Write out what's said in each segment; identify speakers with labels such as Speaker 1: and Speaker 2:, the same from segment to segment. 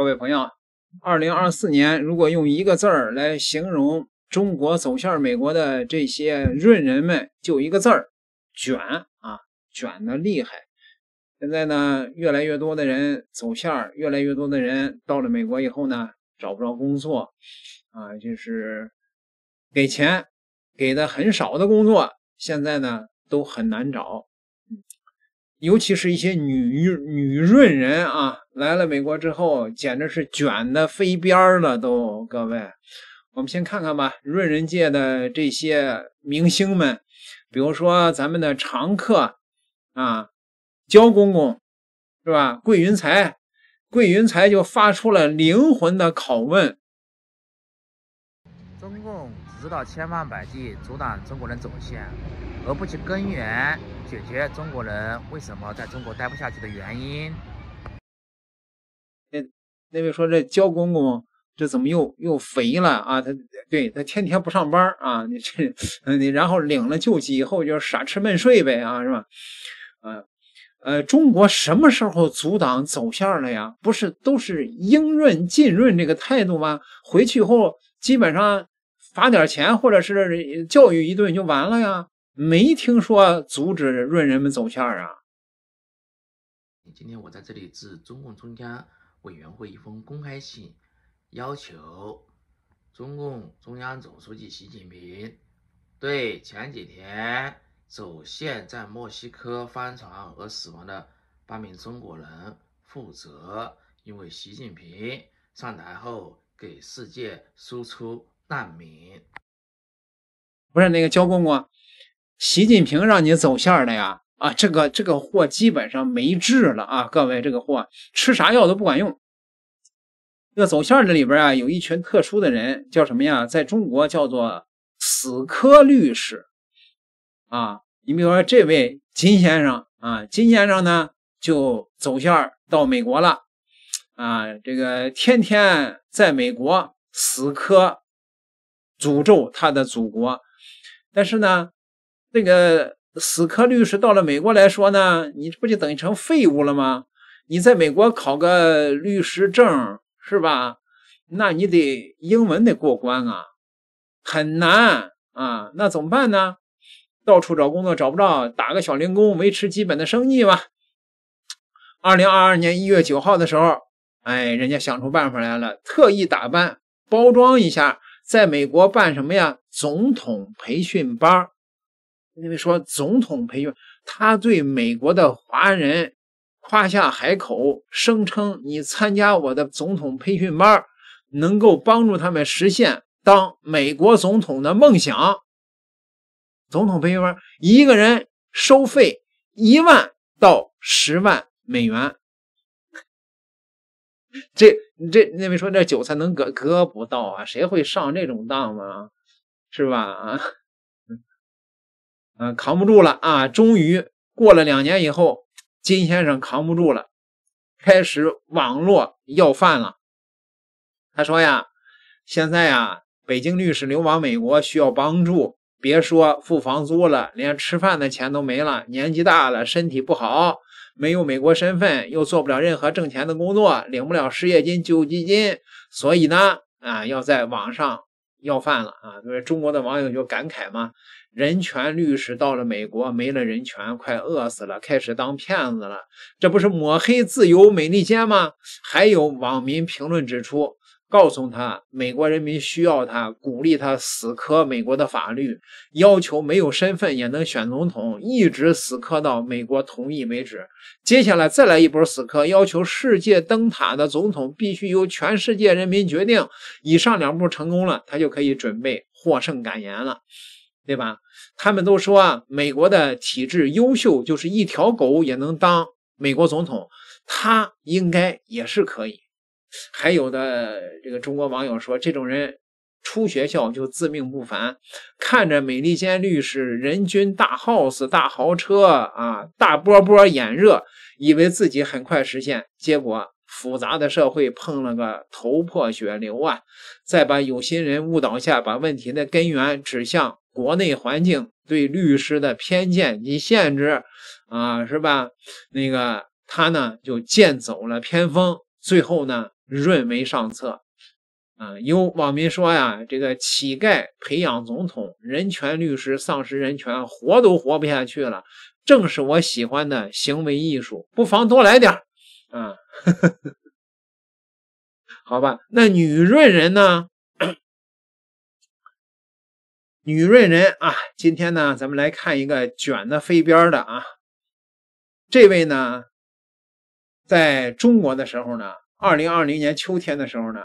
Speaker 1: 各位朋友，二零二四年如果用一个字儿来形容中国走线美国的这些润人们，就一个字儿：卷啊，卷的厉害。现在呢，越来越多的人走线，越来越多的人到了美国以后呢，找不着工作啊，就是给钱给的很少的工作，现在呢都很难找。尤其是一些女女润人啊，来了美国之后，简直是卷的飞边了都。各位，我们先看看吧，润人界的这些明星们，比如说咱们的常客啊，焦公公是吧？桂云才，桂云才就发出了灵魂的拷问。中共只知道千方百计阻挡中国人走线，而不去根源解决中国人为什么在中国待不下去的原因。那那位说这焦公公这怎么又又肥了啊？他对他天天不上班啊，你这你然后领了救济以后就傻吃闷睡呗啊，是吧？嗯呃，中国什么时候阻挡走线了呀？不是都是应润尽润这个态度吗？回去后基本上。罚点钱，或者是教育一顿就完了呀？没听说阻止润人们走线啊。今天我在这里致中共中央委员会一封公开信，要求中共中央总书记习近平对前几天走线在墨西哥翻船而死亡的八名中国人负责，因为习近平上台后给世界输出。难民不是那个焦公公，习近平让你走线的呀？啊，这个这个货基本上没治了啊！各位，这个货吃啥药都不管用。这个走线这里边啊，有一群特殊的人，叫什么呀？在中国叫做死磕律师啊！你比如说这位金先生啊，金先生呢就走线到美国了啊，这个天天在美国死磕。诅咒他的祖国，但是呢，这个死磕律师到了美国来说呢，你这不就等于成废物了吗？你在美国考个律师证是吧？那你得英文得过关啊，很难啊。那怎么办呢？到处找工作找不着，打个小零工维持基本的生计吧。二零二二年一月九号的时候，哎，人家想出办法来了，特意打扮包装一下。在美国办什么呀？总统培训班，因为说总统培训，他对美国的华人夸下海口，声称你参加我的总统培训班，能够帮助他们实现当美国总统的梦想。总统培训班一个人收费一万到十万美元，这。你这那位说这韭菜能割割不到啊？谁会上这种当吗？是吧？啊啊，扛不住了啊！终于过了两年以后，金先生扛不住了，开始网络要饭了。他说呀：“现在呀，北京律师流亡美国，需要帮助。别说付房租了，连吃饭的钱都没了。年纪大了，身体不好。”没有美国身份，又做不了任何挣钱的工作，领不了失业金、救济金，所以呢，啊，要在网上要饭了啊！所以中国的网友就感慨嘛：人权律师到了美国没了人权，快饿死了，开始当骗子了，这不是抹黑自由美利坚吗？还有网民评论指出。告诉他，美国人民需要他，鼓励他死磕美国的法律，要求没有身份也能选总统，一直死磕到美国同意为止。接下来再来一波死磕，要求世界灯塔的总统必须由全世界人民决定。以上两步成功了，他就可以准备获胜感言了，对吧？他们都说啊，美国的体制优秀，就是一条狗也能当美国总统，他应该也是可以。还有的这个中国网友说，这种人出学校就自命不凡，看着美利坚律师人均大 house、大豪车啊、大波波眼热，以为自己很快实现，结果复杂的社会碰了个头破血流啊！再把有心人误导下，把问题的根源指向国内环境对律师的偏见及限制啊，是吧？那个他呢，就剑走了偏锋。最后呢，润为上策，啊，有网民说呀，这个乞丐培养总统，人权律师丧失人权，活都活不下去了，正是我喜欢的行为艺术，不妨多来点儿，啊，好吧，那女润人呢？女润人啊，今天呢，咱们来看一个卷的飞边的啊，这位呢。在中国的时候呢，二零二零年秋天的时候呢，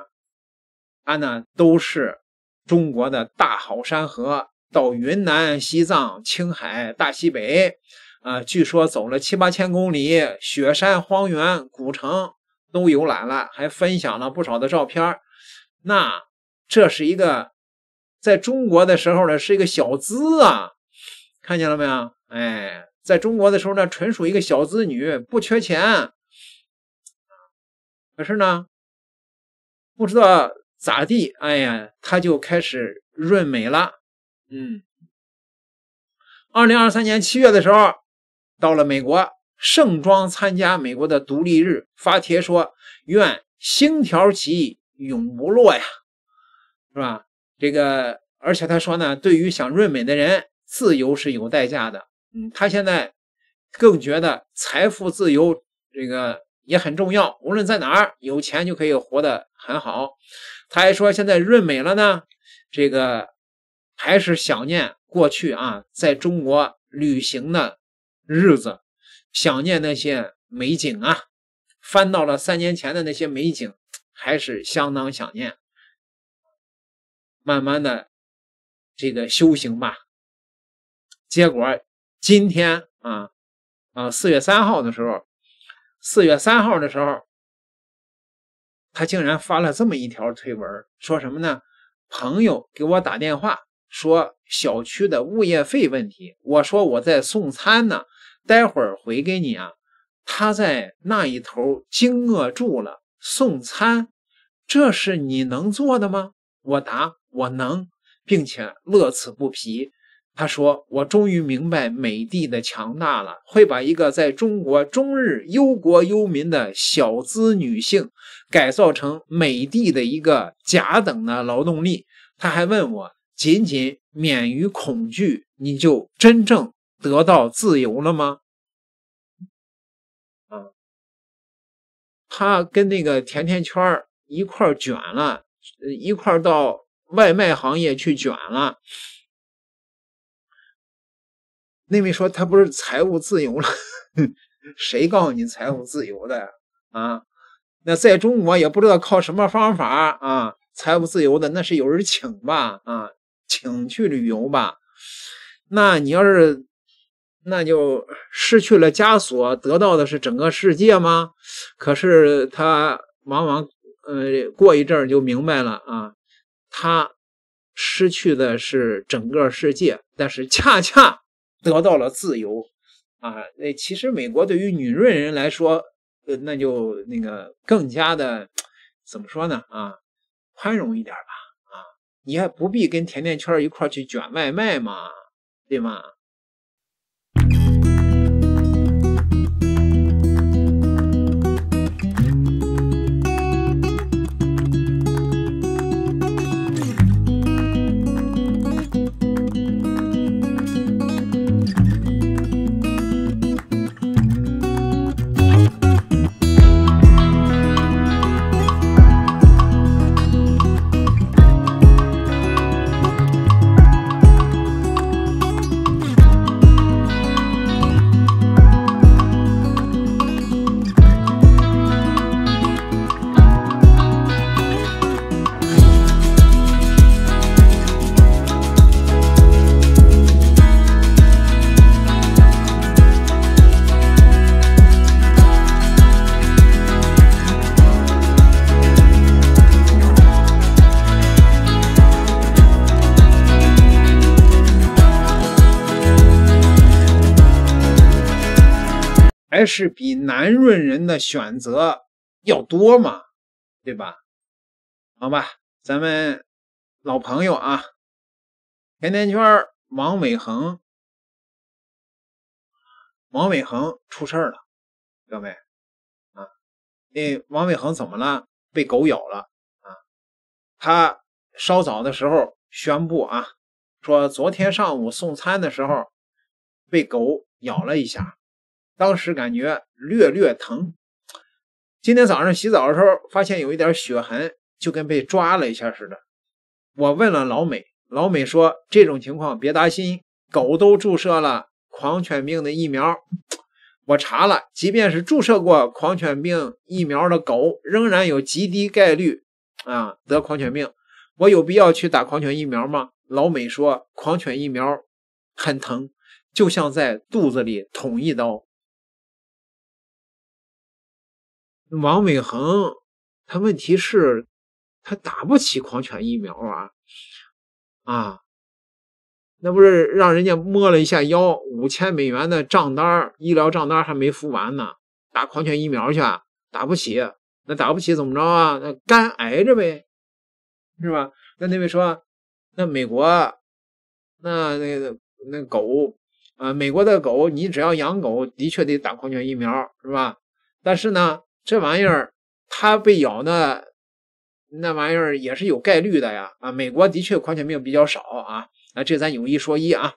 Speaker 1: 它呢都是中国的大好山河，到云南、西藏、青海、大西北，啊，据说走了七八千公里，雪山、荒原、古城都游览了，还分享了不少的照片。那这是一个在中国的时候呢，是一个小资啊，看见了没有？哎，在中国的时候呢，纯属一个小资女，不缺钱。可是呢，不知道咋地，哎呀，他就开始润美了。嗯，二零二三年七月的时候，到了美国，盛装参加美国的独立日，发帖说：“愿星条旗永不落呀，是吧？”这个，而且他说呢，对于想润美的人，自由是有代价的。嗯，他现在更觉得财富自由这个。也很重要，无论在哪儿，有钱就可以活得很好。他还说，现在润美了呢，这个还是想念过去啊，在中国旅行的日子，想念那些美景啊，翻到了三年前的那些美景，还是相当想念。慢慢的，这个修行吧。结果今天啊，啊，四月三号的时候。四月三号的时候，他竟然发了这么一条推文，说什么呢？朋友给我打电话说小区的物业费问题，我说我在送餐呢，待会儿回给你啊。他在那一头惊愕住了，送餐，这是你能做的吗？我答我能，并且乐此不疲。他说：“我终于明白美帝的强大了，会把一个在中国终日忧国忧民的小资女性改造成美帝的一个甲等的劳动力。”他还问我：“仅仅免于恐惧，你就真正得到自由了吗？”啊，他跟那个甜甜圈一块卷了，一块到外卖行业去卷了。那位说他不是财务自由了，谁告诉你财务自由的啊？那在中国也不知道靠什么方法啊？财务自由的那是有人请吧啊，请去旅游吧？那你要是那就失去了枷锁，得到的是整个世界吗？可是他往往呃过一阵儿就明白了啊，他失去的是整个世界，但是恰恰。得到了自由，啊，那其实美国对于女润人来说，那就那个更加的，怎么说呢？啊，宽容一点吧，啊，你还不必跟甜甜圈一块去卷外卖嘛，对吗？是比南润人的选择要多嘛，对吧？好吧，咱们老朋友啊，甜甜圈王伟恒，王伟恒出事儿了，各位啊，那王伟恒怎么了？被狗咬了啊！他稍早的时候宣布啊，说昨天上午送餐的时候被狗咬了一下。当时感觉略略疼，今天早上洗澡的时候发现有一点血痕，就跟被抓了一下似的。我问了老美，老美说这种情况别担心，狗都注射了狂犬病的疫苗。我查了，即便是注射过狂犬病疫苗的狗，仍然有极低概率啊得狂犬病。我有必要去打狂犬疫苗吗？老美说狂犬疫苗很疼，就像在肚子里捅一刀。王伟恒，他问题是，他打不起狂犬疫苗啊，啊，那不是让人家摸了一下腰，五千美元的账单医疗账单还没付完呢，打狂犬疫苗去，打不起，那打不起怎么着啊？那肝挨着呗，是吧？那那位说，那美国，那那那狗啊，美国的狗，你只要养狗，的确得打狂犬疫苗，是吧？但是呢。这玩意儿，它被咬呢，那玩意儿也是有概率的呀。啊，美国的确狂犬病比较少啊，啊，这咱有一说一啊。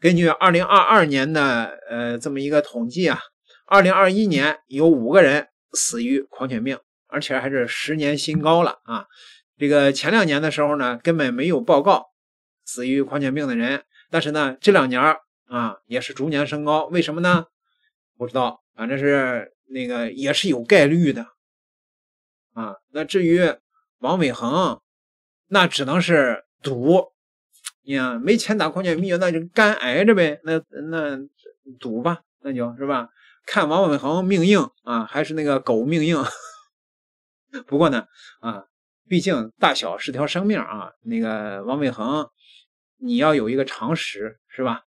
Speaker 1: 根据二零二二年的呃这么一个统计啊，二零二一年有五个人死于狂犬病，而且还是十年新高了啊。这个前两年的时候呢，根本没有报告死于狂犬病的人，但是呢，这两年啊也是逐年升高，为什么呢？不知道，反正是。那个也是有概率的，啊，那至于王伟恒，那只能是赌，你看没钱打狂犬病，那就干挨着呗，那那赌吧，那就是吧，看王伟恒命硬啊，还是那个狗命硬。不过呢，啊，毕竟大小是条生命啊，那个王伟恒，你要有一个常识是吧？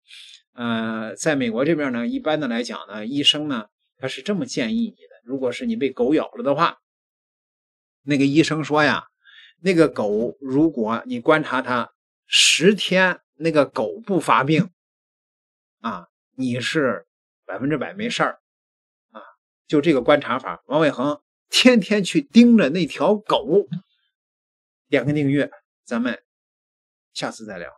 Speaker 1: 呃，在美国这边呢，一般的来讲呢，医生呢。他是这么建议你的：如果是你被狗咬了的话，那个医生说呀，那个狗如果你观察它十天，那个狗不发病，啊，你是百分之百没事儿啊。就这个观察法，王伟恒天天去盯着那条狗。点个订阅，咱们下次再聊。